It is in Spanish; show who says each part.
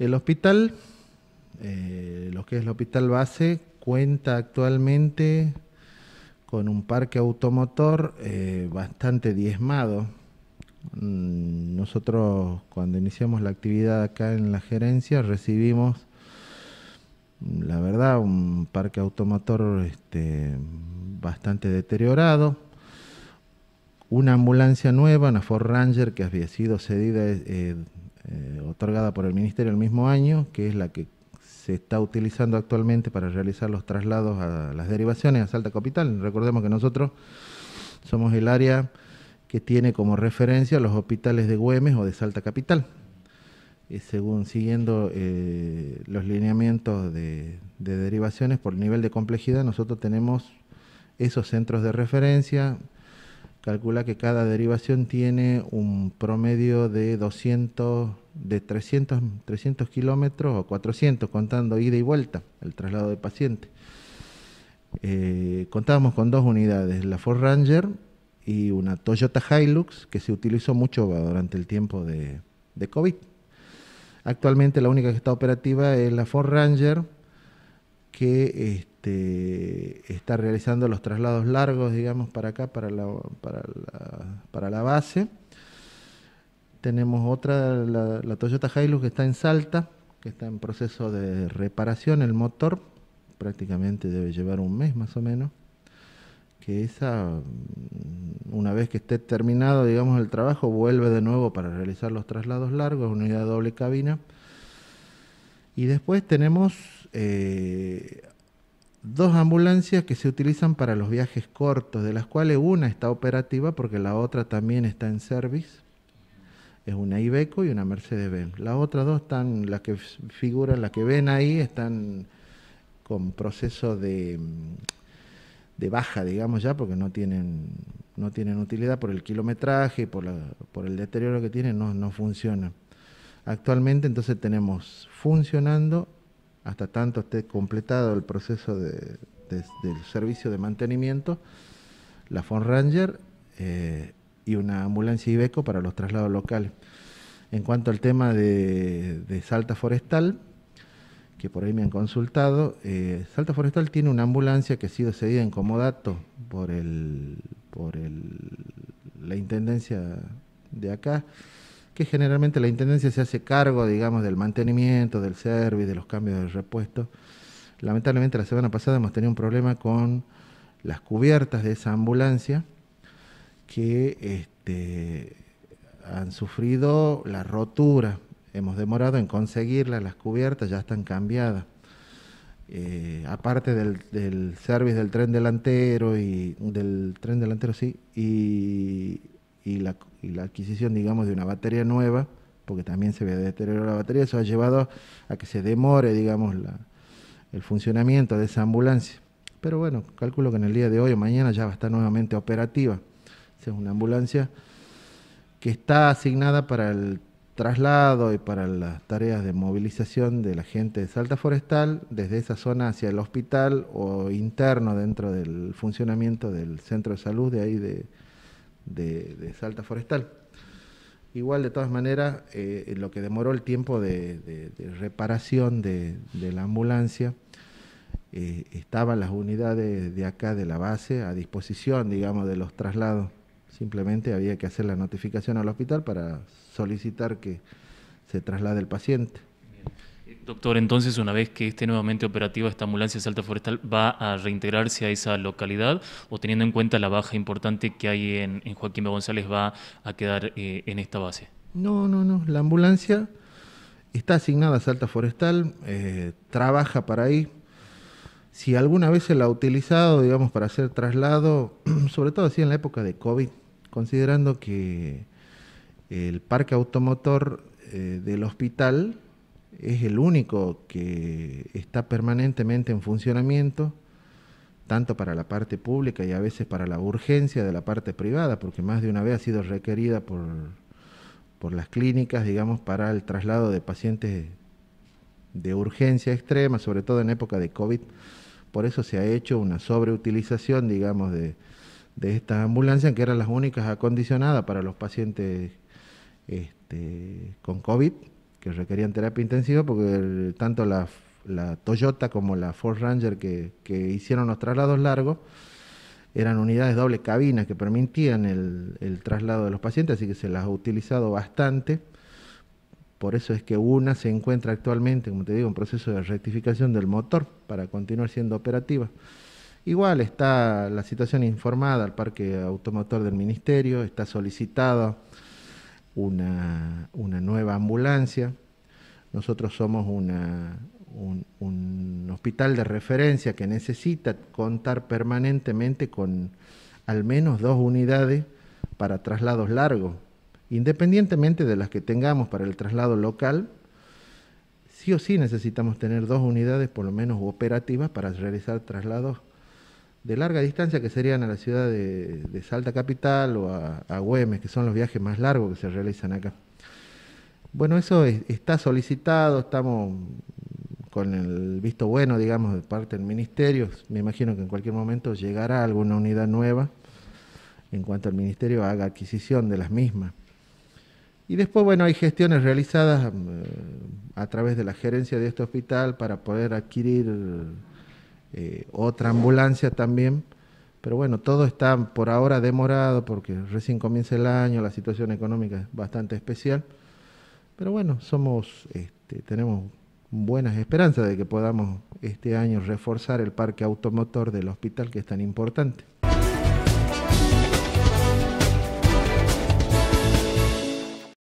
Speaker 1: El hospital, eh, lo que es el hospital base, cuenta actualmente con un parque automotor eh, bastante diezmado. Mm, nosotros cuando iniciamos la actividad acá en la gerencia recibimos, mm, la verdad, un parque automotor este, bastante deteriorado, una ambulancia nueva, una Ford Ranger que había sido cedida eh, eh, otorgada por el Ministerio el mismo año, que es la que se está utilizando actualmente para realizar los traslados a las derivaciones a Salta Capital. Recordemos que nosotros somos el área que tiene como referencia los hospitales de Güemes o de Salta Capital, eh, según siguiendo eh, los lineamientos de derivaciones por nivel de complejidad, nosotros tenemos esos centros de referencia calcula que cada derivación tiene un promedio de 200, de 300, 300 kilómetros o 400, contando ida y vuelta, el traslado de paciente. Eh, contábamos con dos unidades, la Ford Ranger y una Toyota Hilux, que se utilizó mucho durante el tiempo de, de COVID. Actualmente la única que está operativa es la Ford Ranger, que este, está realizando los traslados largos, digamos, para acá, para la, para la, base. Tenemos otra, la, Toyota Hilux que está en Salta, que está en proceso de reparación, el motor prácticamente debe llevar un mes más o menos, que esa, mm, una vez que esté terminado, digamos, el trabajo, vuelve de nuevo para realizar los traslados largos, unidad doble cabina. Y después tenemos eh, dos ambulancias que se utilizan para los viajes cortos, de las cuales una está operativa porque la otra también está en service. Es una Ibeco y una Mercedes-Benz. Las otras dos están, las que figuran, las que ven ahí, están con proceso de, mm, de baja, digamos ya, porque no tienen, no tienen utilidad por el kilometraje por, la, por el deterioro que tienen, no, no funcionan. Actualmente entonces tenemos funcionando hasta tanto esté completado el proceso del servicio de mantenimiento, la Fon Ranger eh, y una ambulancia Ibeco para los traslados locales. En cuanto al tema de, Salta Forestal, que por ahí me han consultado, eh, Salta Forestal tiene una ambulancia que ha sido cedida en comodato por, el, por el, la Intendencia de acá que generalmente la Intendencia se hace cargo, digamos, del mantenimiento, del service, de los cambios de repuesto. Lamentablemente la semana pasada hemos tenido un problema con las cubiertas de esa ambulancia que este, han sufrido la rotura. Hemos demorado en conseguirlas, las cubiertas ya están cambiadas. Eh, aparte del, del service del tren delantero y del tren delantero, sí, y y la, y la adquisición, digamos, de una batería nueva, porque también se ve deteriorado la batería, eso ha llevado a que se demore, digamos, el funcionamiento de esa ambulancia. Pero bueno, calculo que en el día de hoy o mañana ya va a estar nuevamente operativa. es una ambulancia que está asignada para el traslado y para las tareas de movilización de la gente de Salta Forestal desde esa zona hacia el hospital o interno dentro del funcionamiento del centro de salud de ahí de, de, Salta Forestal. Igual, de todas maneras, eh, lo que demoró el tiempo de, reparación de, la ambulancia, eh, estaban las unidades de acá de la base a disposición, digamos, de los traslados. Simplemente había que hacer la notificación al hospital para solicitar que se traslade el paciente. Doctor, entonces una vez que esté nuevamente operativa esta ambulancia de Salta Forestal, ¿va a reintegrarse a esa localidad o teniendo en cuenta la baja importante que hay en, Joaquín González va a quedar eh, en esta base? No, no, no. La ambulancia está asignada a Salta Forestal, eh, trabaja para ahí. Si alguna vez se la ha utilizado, digamos, para hacer traslado, sobre todo así en la época de COVID, considerando que el parque automotor eh, del hospital es el único que está permanentemente en funcionamiento, tanto para la parte pública y a veces para la urgencia de la parte privada, porque más de una vez ha sido requerida por, las clínicas, digamos, para el traslado de pacientes de urgencia extrema, sobre todo en época de COVID. Por eso se ha hecho una sobreutilización, digamos, de, de estas ambulancias, que eran las únicas acondicionadas para los pacientes este, con COVID que requerían terapia intensiva porque tanto la, Toyota como la Ford Ranger que, hicieron los traslados largos eran unidades doble cabina que permitían el, traslado de los pacientes, así que se las ha utilizado bastante. Por eso es que una se encuentra actualmente, como te digo, en proceso de rectificación del motor para continuar siendo operativa. Igual está la situación informada al parque automotor del ministerio, está solicitada una, una nueva ambulancia. Nosotros somos una, un, un, hospital de referencia que necesita contar permanentemente con al menos dos unidades para traslados largos, independientemente de las que tengamos para el traslado local. Sí o sí necesitamos tener dos unidades por lo menos operativas para realizar traslados de larga distancia que serían a la ciudad de, Salta Capital o a, Güemes, que son los viajes más largos que se realizan acá. Bueno, eso está solicitado, estamos con el visto bueno, digamos, de parte del ministerio. Me imagino que en cualquier momento llegará alguna unidad nueva en cuanto al ministerio haga adquisición de las mismas. Y después, bueno, hay gestiones realizadas eh, a través de la gerencia de este hospital para poder adquirir eh, otra ambulancia también. Pero bueno, todo está por ahora demorado porque recién comienza el año, la situación económica es bastante especial. Pero bueno, somos, este, tenemos buenas esperanzas de que podamos este año reforzar el parque automotor del hospital que es tan importante.